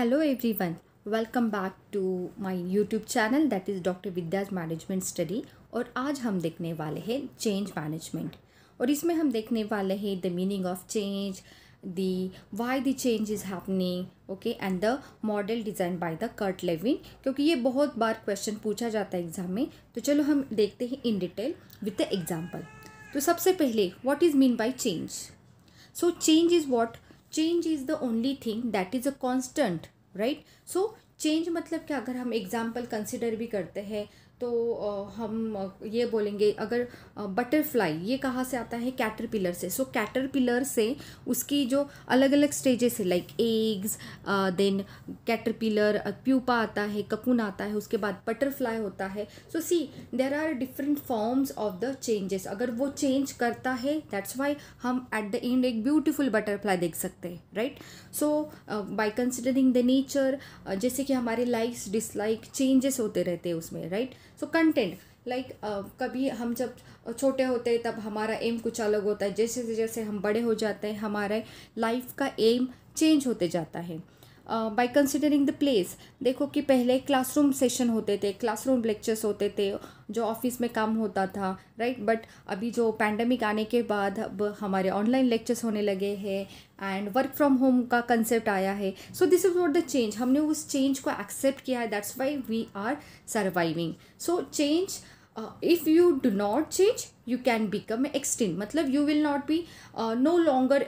Hello everyone welcome back to my YouTube channel that is doctor Vidya's management study और आज हम देखने वाले हैं चेंज मैनेजमेंट और इसमें हम देखने वाले हैं the meaning of change the why the change is happening okay and the model design by the Kurt Lewin क्योंकि ये बहुत बार क्वेश्चन पूछा जाता है एग्जाम में तो चलो हम देखते हैं in detail with the example तो सबसे पहले what is mean by change so change is what change is the only thing that is a constant right so change मतलब क्या अगर हम एग्जाम्पल कंसिडर भी करते हैं तो हम ये बोलेंगे अगर बटरफ्लाई ये कहाँ से आता है कैटरपिलर से सो कैटरपिलर से उसकी जो अलग अलग स्टेजेस है like eggs then caterpillar pupa आता है ककून आता है उसके बाद बटरफ्लाई होता है so see there are different forms of the changes अगर वो चेंज करता है दैट्स वाई हम एट द एंड एक ब्यूटिफुल बटरफ्लाई देख सकते हैं right so by considering the nature जैसे कि हमारे लाइक्स डिसलाइक चेंजेस होते रहते हैं उसमें right right? So content like कभी हम जब छोटे होते हैं तब हमारा एम कुछ अलग होता है जैसे जैसे हम बड़े हो जाते हैं हमारे लाइफ का एम चेंज होते जाता है बाय कंसिडरिंग द प्लेस देखो कि पहले क्लासरूम सेशन होते थे क्लासरूम लेक्चर्स होते थे जो ऑफिस में काम होता था राइट right? बट अभी जो पैंडमिक आने के बाद अब हमारे ऑनलाइन लेक्चर्स होने लगे हैं एंड वर्क फ्रॉम होम का कंसेप्ट आया है so this is not the change हमने उस चेंज को एक्सेप्ट किया है that's why we are surviving so change if you do not change you can become extinct मतलब you will not be no longer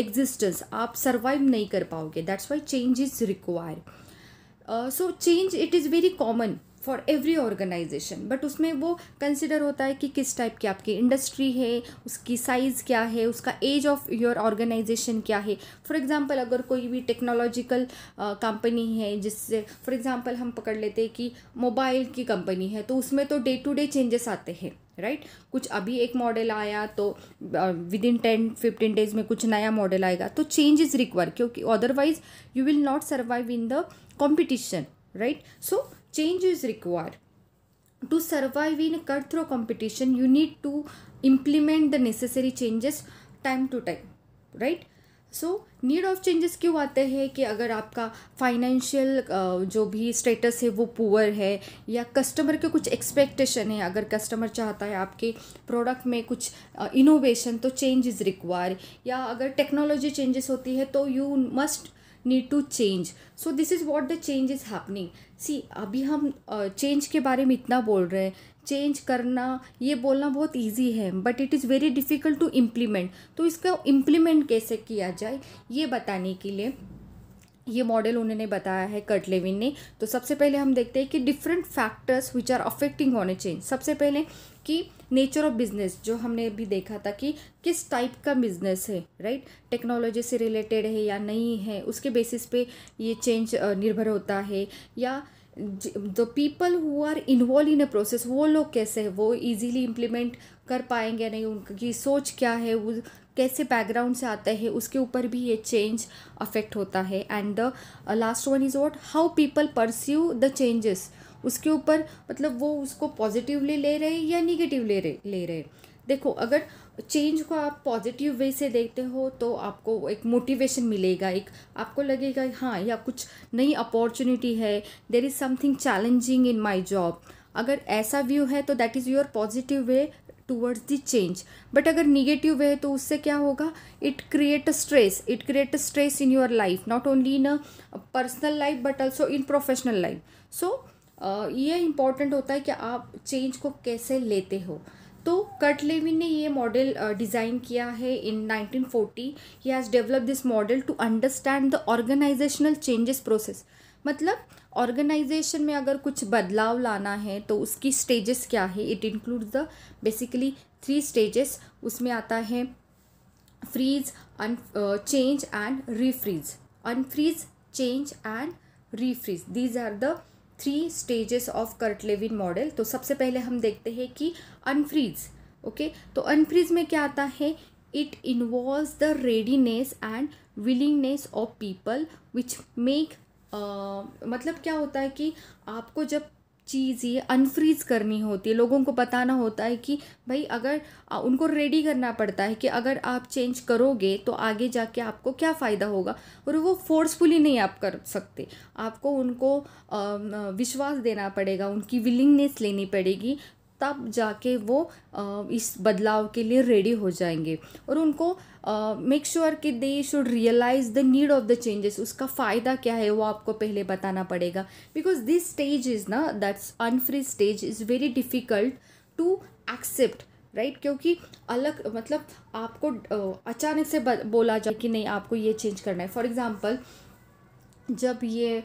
existence आप survive नहीं कर पाओगे that's why change is require so change it is very common for every organisation but उसमें वो consider होता है कि किस टाइप की आपकी इंडस्ट्री है उसकी साइज़ क्या है उसका एज ऑफ योर ऑर्गेनाइजेशन क्या है फॉर एग्ज़ाम्पल अगर कोई भी टेक्नोलॉजिकल कंपनी है जिससे फॉर एग्ज़ाम्पल हम पकड़ लेते हैं कि मोबाइल की कंपनी है तो उसमें तो डे टू डे चेंजेस आते हैं राइट right? कुछ अभी एक मॉडल आया तो with within ten fifteen days में कुछ नया मॉडल आएगा तो चेंज इज़ रिक्वायर क्योंकि otherwise you will not survive in the competition right so change is required to survive in cutthroat competition you need to implement the necessary changes time to time right so need of changes क्यों आते हैं कि अगर आपका financial जो भी status है वो पुअर है या कस्टमर के कुछ एक्सपेक्टेशन है अगर कस्टमर चाहता है आपके प्रोडक्ट में कुछ इनोवेशन तो चेंज इज़ रिक्वायर या अगर टेक्नोलॉजी चेंजेस होती है तो you must need to change so this is what the change is happening see अभी हम चेंज uh, के बारे में इतना बोल रहे हैं चेंज करना ये बोलना बहुत ईजी है but it is very difficult to implement तो इसका इम्प्लीमेंट कैसे किया जाए ये बताने के लिए ये मॉडल उन्होंने बताया है कर्ट लेविन ने तो सबसे पहले हम देखते हैं कि different factors which are affecting on a change सबसे पहले कि नेचर ऑफ बिजनेस जो हमने अभी देखा था कि किस टाइप का बिजनेस है राइट टेक्नोलॉजी से रिलेटेड है या नहीं है उसके बेसिस पे ये चेंज निर्भर होता है या the people who are involve in a process वो लोग कैसे है वो इजीली इम्प्लीमेंट कर पाएंगे या नहीं उनकी सोच क्या है वो कैसे बैकग्राउंड से आता है उसके ऊपर भी ये चेंज अफेक्ट होता है and the last one is what how people pursue the changes उसके ऊपर मतलब वो उसको पॉजिटिवली ले रहे या निगेटिव ले रहे ले रहे देखो अगर चेंज को आप पॉजिटिव वे से देखते हो तो आपको एक मोटिवेशन मिलेगा एक आपको लगेगा हाँ या कुछ नई अपॉर्चुनिटी है there is something challenging in my job अगर ऐसा व्यू है तो that is your positive way towards the change but अगर निगेटिव है तो उससे क्या होगा it create a stress it create a stress in your life not only in a personal life but also in professional life so ये important होता है कि आप चेंज को कैसे लेते हो तो कट लेविन ने ये मॉडल डिज़ाइन किया है इन 1940 ही has develop this model to understand the organisational changes process मतलब ऑर्गेनाइजेशन में अगर कुछ बदलाव लाना है तो उसकी स्टेजेस क्या है it include the basically three stages उसमें आता है freeze un change and refreeze unfreeze change and refreeze these are the three stages of Kurt Lewin Lewin model तो सबसे पहले हम देखते हैं कि अनफ्रीज ओके okay? तो अनफ्रीज में क्या आता है it involve the readiness and willingness of people which make मतलब क्या होता है कि आपको जब चीज़ ये अनफ्रीज़ करनी होती है लोगों को बताना होता है कि भाई अगर उनको रेडी करना पड़ता है कि अगर आप चेंज करोगे तो आगे जाके आपको क्या फ़ायदा होगा और वो फोर्सफुली नहीं आप कर सकते आपको उनको विश्वास देना पड़ेगा उनकी विलिंगनेस लेनी पड़ेगी तब जाके वो इस बदलाव के लिए रेडी हो जाएंगे और उनको मेक श्योर sure कि they should realize the need of the changes उसका फ़ायदा क्या है वो आपको पहले बताना पड़ेगा बिकॉज दिस स्टेज इज़ ना that's unfreeze stage is very difficult to accept right right? क्योंकि अलग मतलब आपको अचानक से बोला जाए कि नहीं आपको ये चेंज करना है फॉर एग्ज़ाम्पल जब ये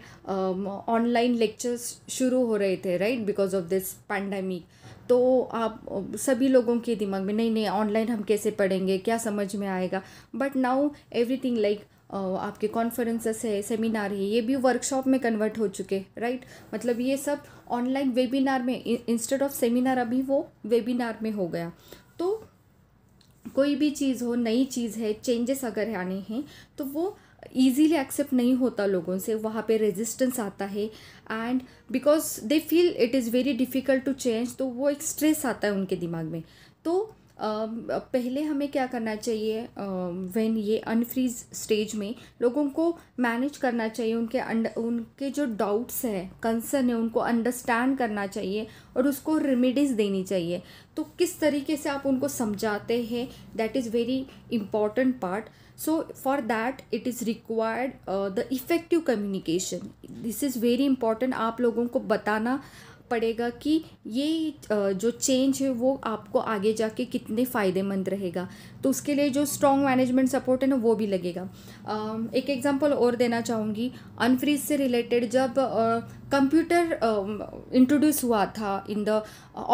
ऑनलाइन लेक्चर्स शुरू हो रहे थे right because of this pandemic तो आप सभी लोगों के दिमाग में नहीं नहीं ऑनलाइन हम कैसे पढ़ेंगे क्या समझ में आएगा बट नाउ एवरीथिंग लाइक आपके कॉन्फ्रेंसेस है सेमिनार है ये भी वर्कशॉप में कन्वर्ट हो चुके राइट मतलब ये सब ऑनलाइन वेबिनार में इंस्टेड ऑफ सेमिनार अभी वो वेबिनार में हो गया तो कोई भी चीज़ हो नई चीज़ है चेंजेस अगर आने हैं तो वो ईजीली एक्सेप्ट नहीं होता लोगों से वहाँ पे रेजिस्टेंस आता है and because they feel it is very difficult to change तो वो एक स्ट्रेस आता है उनके दिमाग में तो पहले हमें क्या करना चाहिए व्हेन ये अनफ्रीज स्टेज में लोगों को मैनेज करना चाहिए उनके अंड उनके जो डाउट्स हैं कंसर्न है उनको अंडरस्टैंड करना चाहिए और उसको रेमिडीज देनी चाहिए तो किस तरीके से आप उनको समझाते हैं that is very important part so for that it is required uh, the effective communication this is very important आप logon ko batana. पड़ेगा कि ये जो चेंज है वो आपको आगे जाके कितने फ़ायदेमंद रहेगा तो उसके लिए जो स्ट्रॉन्ग मैनेजमेंट सपोर्ट है ना वो भी लगेगा एक एग्जांपल और देना चाहूँगी अनफ्रीज से रिलेटेड जब कंप्यूटर इंट्रोड्यूस हुआ था इन द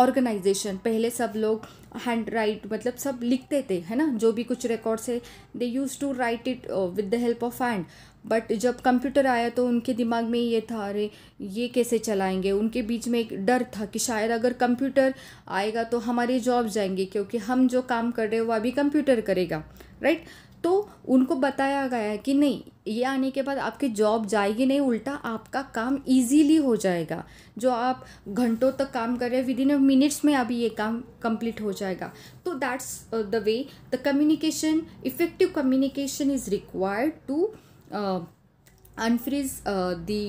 ऑर्गेनाइजेशन पहले सब लोग हैंड राइट मतलब सब लिखते थे है ना जो भी कुछ रिकॉर्ड्स है they use to write it with the help of hand but जब कंप्यूटर आया तो उनके दिमाग में ये था अरे ये कैसे चलाएंगे उनके बीच में एक डर था कि शायद अगर कंप्यूटर आएगा तो हमारे जॉब जाएंगे क्योंकि हम जो काम कर रहे हैं वो अभी कंप्यूटर करेगा राइट तो उनको बताया गया कि नहीं ये आने के बाद आपकी जॉब जाएगी नहीं उल्टा आपका काम इजीली हो जाएगा जो आप घंटों तक काम कर रहे हैं विद इन मिनट्स में अभी ये काम कंप्लीट हो जाएगा तो that's the way the communication effective communication is required to unfreeze the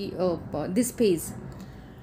this page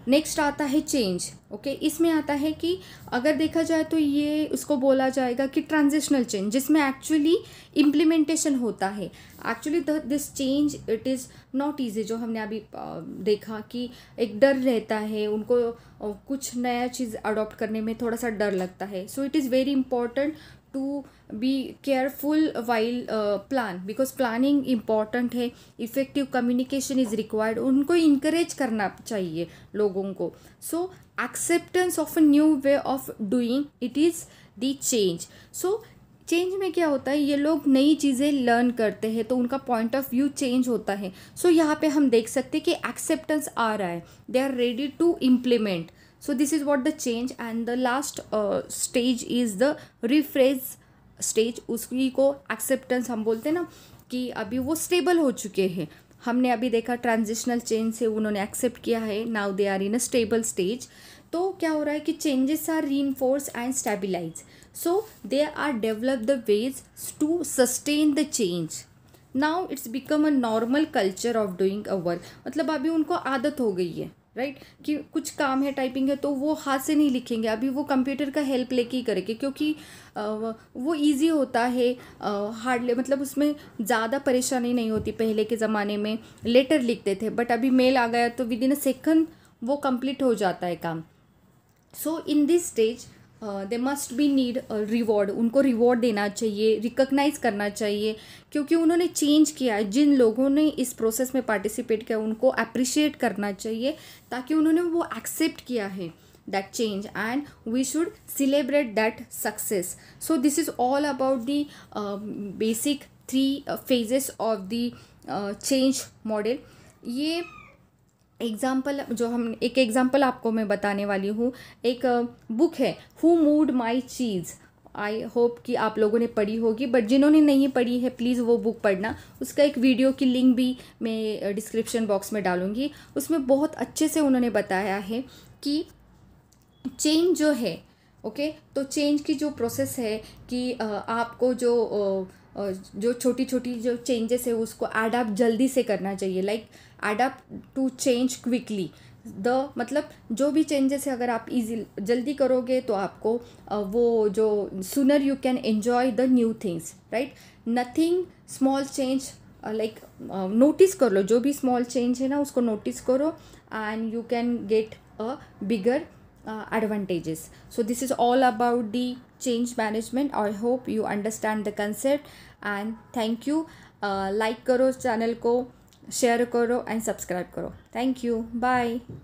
next आता है चेंज ओके okay? इसमें आता है कि अगर देखा जाए तो ये उसको बोला जाएगा कि ट्रांजिशनल चेंज जिसमें एक्चुअली इम्प्लीमेंटेशन होता है actually this change it is not easy जो हमने अभी uh, देखा कि एक डर रहता है उनको uh, कुछ नया चीज़ अडॉप्ट करने में थोड़ा सा डर लगता है so it is very important to be careful while uh, plan because planning important है effective communication is required उनको encourage करना चाहिए लोगों को so acceptance of a new way of doing it is the change so change में क्या होता है ये लोग नई चीज़ें लर्न करते हैं तो उनका पॉइंट ऑफ व्यू चेंज होता है सो so, यहाँ पे हम देख सकते हैं कि एक्सेप्टेंस आ रहा है they are ready to implement so this is what the change and the last uh, stage is the rephrase stage उसकी को acceptance हम बोलते हैं ना कि अभी वो स्टेबल हो चुके हैं हमने अभी देखा ट्रांजिशनल चेंज से उन्होंने एक्सेप्ट किया है now they are in a stable stage तो क्या हो रहा है कि changes are re and stabilize so they are develop the ways to sustain the change now it's become a normal culture of doing a work मतलब अभी उनको आदत हो गई है राइट right? कि कुछ काम है टाइपिंग है तो वो हाथ से नहीं लिखेंगे अभी वो कंप्यूटर का हेल्प लेके ही करेंगे क्योंकि वो ईजी होता है हार्ड मतलब उसमें ज़्यादा परेशानी नहीं होती पहले के ज़माने में लेटर लिखते थे बट अभी मेल आ गया तो विद इन अ सेकंड वो कंप्लीट हो जाता है काम so in this stage they must be need reward उनको रिवॉर्ड देना चाहिए रिकग्नाइज करना चाहिए क्योंकि उन्होंने चेंज किया है जिन लोगों ने इस प्रोसेस में पार्टिसिपेट किया उनको अप्रिशिएट करना चाहिए ताकि उन्होंने वो एक्सेप्ट किया है that change and we should celebrate that success so this is all about the basic um, three three of the change model uh, uh ये एग्ज़ाम्पल जो हम एक एग्ज़ाम्पल आपको मैं बताने वाली हूँ एक बुक है who moved my cheese I hope कि आप लोगों ने पढ़ी होगी बट जिन्होंने नहीं पढ़ी है प्लीज़ वो बुक पढ़ना उसका एक वीडियो की लिंक भी मैं डिस्क्रिप्शन बॉक्स में डालूँगी उसमें बहुत अच्छे से उन्होंने बताया है कि चेंज जो है ओके okay? तो चेंज की जो प्रोसेस है कि आपको जो जो छोटी छोटी जो चेंजेस है उसको अडाप्ट जल्दी से करना चाहिए like adapt to change quickly the मतलब जो भी चेंजेस है अगर आप इजी जल्दी करोगे तो आपको वो जो sooner you can enjoy the new things right nothing small change like notice कर लो जो भी स्मॉल चेंज है ना उसको नोटिस करो and you can get a bigger uh, advantages so this is all about the change management i hope you understand the concept and thank you uh, like karo channel ko share karo and subscribe karo thank you bye